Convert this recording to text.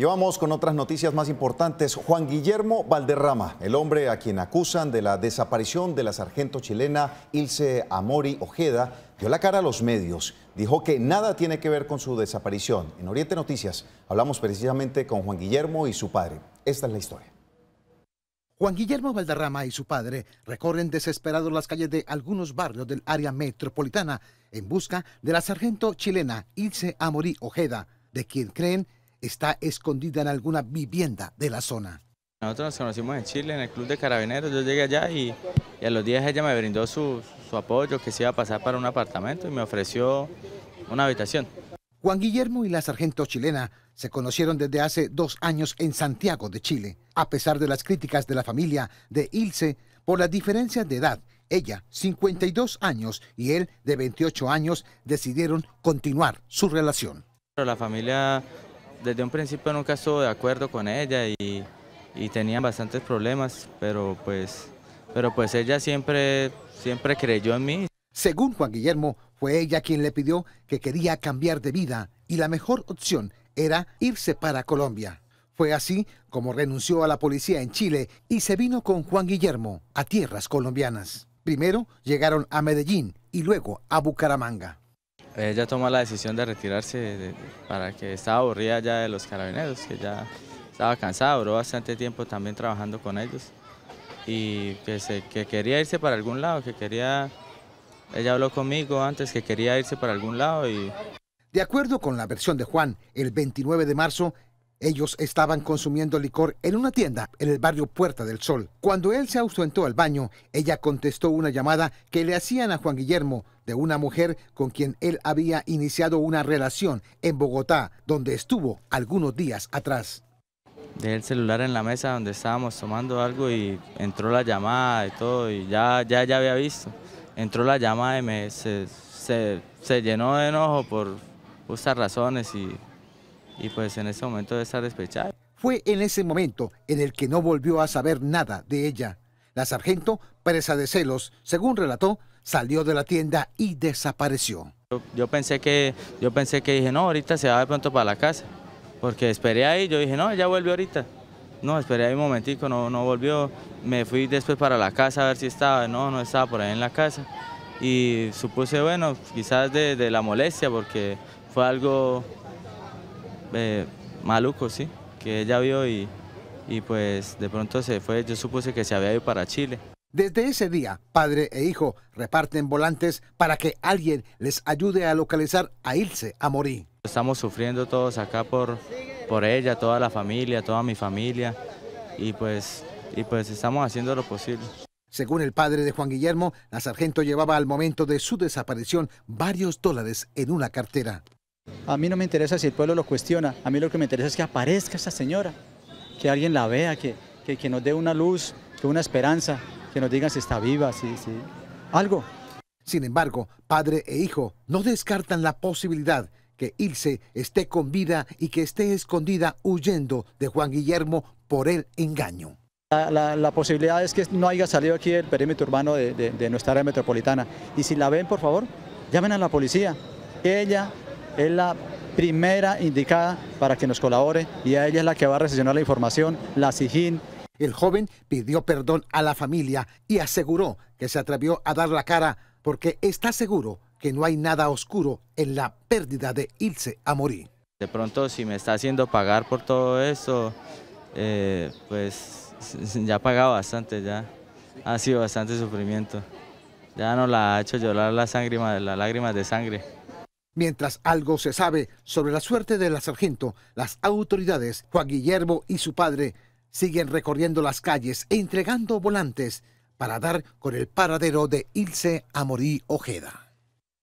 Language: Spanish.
Y con otras noticias más importantes. Juan Guillermo Valderrama, el hombre a quien acusan de la desaparición de la sargento chilena Ilse Amori Ojeda, dio la cara a los medios. Dijo que nada tiene que ver con su desaparición. En Oriente Noticias hablamos precisamente con Juan Guillermo y su padre. Esta es la historia. Juan Guillermo Valderrama y su padre recorren desesperados las calles de algunos barrios del área metropolitana en busca de la sargento chilena Ilse Amori Ojeda, de quien creen está escondida en alguna vivienda de la zona. Nosotros nos conocimos en Chile, en el Club de Carabineros, yo llegué allá y, a los días ella me brindó su, apoyo, que se iba a pasar para un apartamento y me ofreció una habitación. Juan Guillermo y la sargento chilena se conocieron desde hace dos años en Santiago de Chile. A pesar de las críticas de la familia de Ilse por la diferencia de edad, ella, 52 años, y él, de 28 años, decidieron continuar su relación. Pero la familia desde un principio nunca estuvo de acuerdo con ella y, y tenían bastantes problemas, pero pues, pero pues ella siempre, siempre creyó en mí. Según Juan Guillermo, fue ella quien le pidió que quería cambiar de vida y la mejor opción era irse para Colombia. Fue así como renunció a la policía en Chile y se vino con Juan Guillermo a tierras colombianas. Primero llegaron a Medellín y luego a Bucaramanga. Ella tomó la decisión de retirarse para que estaba aburrida ya de los carabineros, que ya estaba cansada, duró bastante tiempo también trabajando con ellos y que, que quería irse para algún lado, que quería... Ella habló conmigo antes que quería irse para algún lado y... De acuerdo con la versión de Juan, el 29 de marzo ellos estaban consumiendo licor en una tienda en el barrio Puerta del Sol. Cuando él se ausentó al baño, ella contestó una llamada que le hacían a Juan Guillermo de una mujer con quien él había iniciado una relación en Bogotá, donde estuvo algunos días atrás. Dejé el celular en la mesa donde estábamos tomando algo y entró la llamada y todo, y ya ya, ya había visto. Entró la llamada y me, se, se, se llenó de enojo por justas razones y y pues en ese momento de estar despechada. Fue en ese momento en el que no volvió a saber nada de ella. La sargento, presa de celos, según relató, salió de la tienda y desapareció. Yo, pensé que, yo pensé que dije, no, ahorita se va de pronto para la casa, porque esperé ahí, yo dije, no, ella vuelve ahorita. No, esperé ahí un momentico, no, volvió, me fui después para la casa a ver si estaba, no, no estaba por ahí en la casa. Y supuse, bueno, quizás de, de la molestia, porque fue algo eh, maluco, sí, que ella vio y, y pues de pronto se fue, yo supuse que se había ido para Chile. Desde ese día, padre e hijo reparten volantes para que alguien les ayude a localizar a Ilse a morir. Estamos sufriendo todos acá por, por ella, toda la familia, toda mi familia y pues, y pues estamos haciendo lo posible. Según el padre de Juan Guillermo, la sargento llevaba al momento de su desaparición varios dólares en una cartera. A mí no me interesa si el pueblo lo cuestiona, a mí lo que me interesa es que aparezca esa señora, que alguien la vea, que, nos dé una luz, que una esperanza, que nos digan si está viva, sí, sí. algo. Sin embargo, padre e hijo no descartan la posibilidad que Ilse esté con vida y que esté escondida huyendo de Juan Guillermo por el engaño. La, posibilidad es que no haya salido aquí el perímetro urbano de, de nuestra área metropolitana. Y si la ven, por favor, llamen a la policía. Ella es la primera indicada para que nos colabore y a ella es la que va a recepcionar la información, la SIGIN. El joven pidió perdón a la familia y aseguró que se atrevió a dar la cara porque está seguro que no hay nada oscuro en la pérdida de Ilse morir. De pronto si me está haciendo pagar por todo eso, eh, pues ya ha pagado bastante, ya ha sido bastante sufrimiento. Ya no la ha hecho llorar las lágrimas de sangre. Mientras algo se sabe sobre la suerte de la sargento, las autoridades, Juan Guillermo y su padre, siguen recorriendo las calles e entregando volantes para dar con el paradero de Ilse Amorí Ojeda.